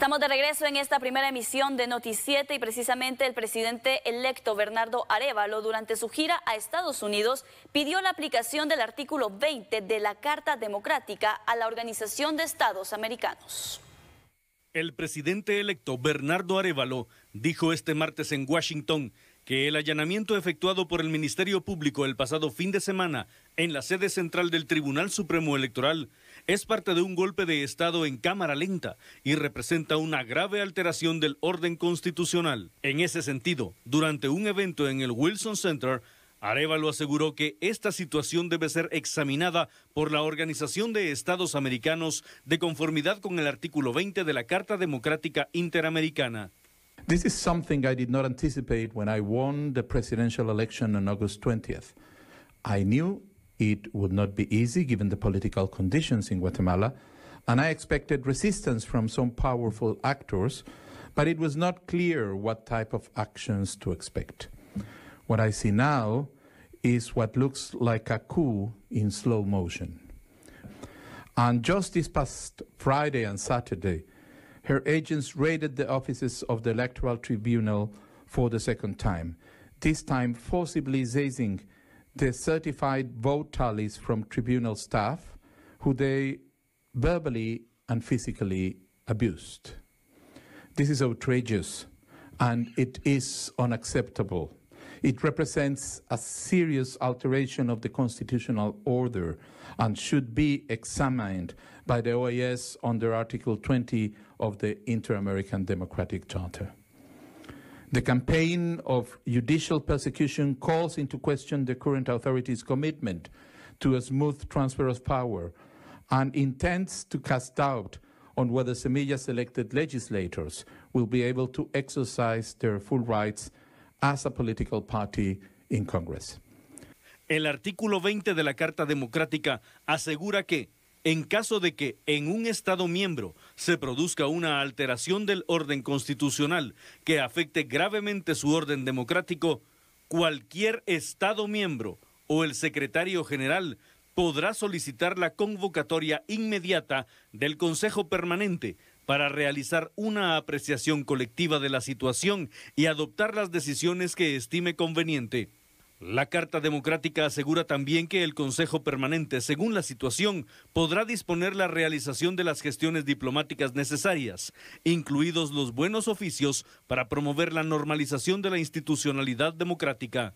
Estamos de regreso en esta primera emisión de Noticiete y precisamente el presidente electo Bernardo Arevalo durante su gira a Estados Unidos pidió la aplicación del artículo 20 de la Carta Democrática a la Organización de Estados Americanos. El presidente electo Bernardo Arevalo dijo este martes en Washington que el allanamiento efectuado por el Ministerio Público el pasado fin de semana en la sede central del Tribunal Supremo Electoral es parte de un golpe de Estado en cámara lenta y representa una grave alteración del orden constitucional. En ese sentido, durante un evento en el Wilson Center, Arevalo aseguró que esta situación debe ser examinada por la Organización de Estados Americanos de conformidad con el artículo 20 de la Carta Democrática Interamericana. This is something I did not anticipate when I won the presidential election on August 20th. I knew it would not be easy given the political conditions in Guatemala, and I expected resistance from some powerful actors, but it was not clear what type of actions to expect. What I see now is what looks like a coup in slow motion. And just this past Friday and Saturday, her agents raided the offices of the Electoral Tribunal for the second time, this time forcibly seizing the certified vote tallies from tribunal staff, who they verbally and physically abused. This is outrageous and it is unacceptable. It represents a serious alteration of the constitutional order and should be examined by the OAS under Article 20 of the Inter American Democratic Charter. The campaign of judicial persecution calls into question the current authority's commitment to a smooth transfer of power and intends to cast doubt on whether Semilla's elected legislators will be able to exercise their full rights as a political party in Congress. El artículo 20 de la Carta Democrática asegura que en caso de que en un Estado miembro se produzca una alteración del orden constitucional que afecte gravemente su orden democrático, cualquier Estado miembro o el secretario general podrá solicitar la convocatoria inmediata del Consejo Permanente para realizar una apreciación colectiva de la situación y adoptar las decisiones que estime conveniente. La Carta Democrática asegura también que el Consejo Permanente, según la situación, podrá disponer la realización de las gestiones diplomáticas necesarias, incluidos los buenos oficios, para promover la normalización de la institucionalidad democrática.